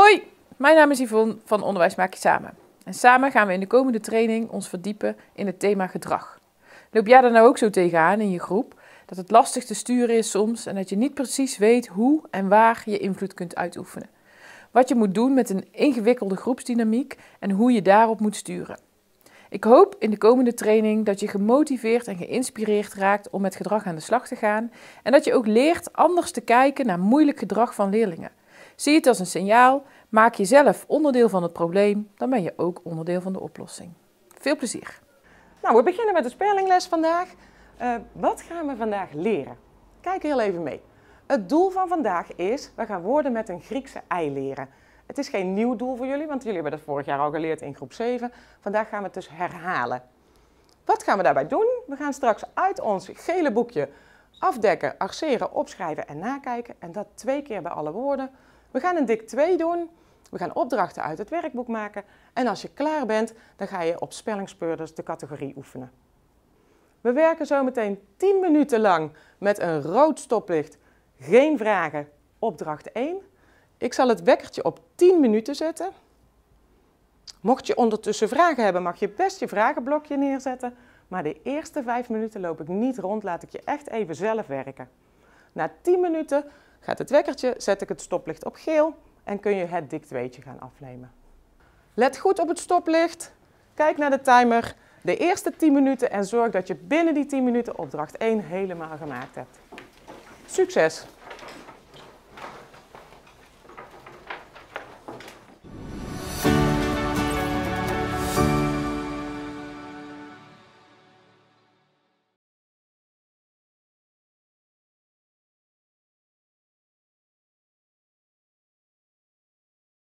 Hoi, mijn naam is Yvonne van Onderwijs Maak Je Samen. En samen gaan we in de komende training ons verdiepen in het thema gedrag. Loop jij daar nou ook zo tegenaan in je groep? Dat het lastig te sturen is soms en dat je niet precies weet hoe en waar je invloed kunt uitoefenen. Wat je moet doen met een ingewikkelde groepsdynamiek en hoe je daarop moet sturen. Ik hoop in de komende training dat je gemotiveerd en geïnspireerd raakt om met gedrag aan de slag te gaan en dat je ook leert anders te kijken naar moeilijk gedrag van leerlingen Zie het als een signaal. Maak jezelf onderdeel van het probleem. Dan ben je ook onderdeel van de oplossing. Veel plezier. Nou, we beginnen met de spellingles vandaag. Eh, wat gaan we vandaag leren? Kijk heel even mee. Het doel van vandaag is, we gaan woorden met een Griekse ei leren. Het is geen nieuw doel voor jullie, want jullie hebben dat vorig jaar al geleerd in groep 7. Vandaag gaan we het dus herhalen. Wat gaan we daarbij doen? We gaan straks uit ons gele boekje afdekken, arceren, opschrijven en nakijken. En dat twee keer bij alle woorden, we gaan een dik 2 doen. We gaan opdrachten uit het werkboek maken. En als je klaar bent, dan ga je op spellingspeurders de categorie oefenen. We werken zo meteen 10 minuten lang met een rood stoplicht. Geen vragen, opdracht 1. Ik zal het wekkertje op 10 minuten zetten. Mocht je ondertussen vragen hebben, mag je best je vragenblokje neerzetten. Maar de eerste 5 minuten loop ik niet rond, laat ik je echt even zelf werken. Na 10 minuten Gaat het wekkertje, zet ik het stoplicht op geel en kun je het diktweetje gaan afnemen. Let goed op het stoplicht, kijk naar de timer, de eerste 10 minuten en zorg dat je binnen die 10 minuten opdracht 1 helemaal gemaakt hebt. Succes!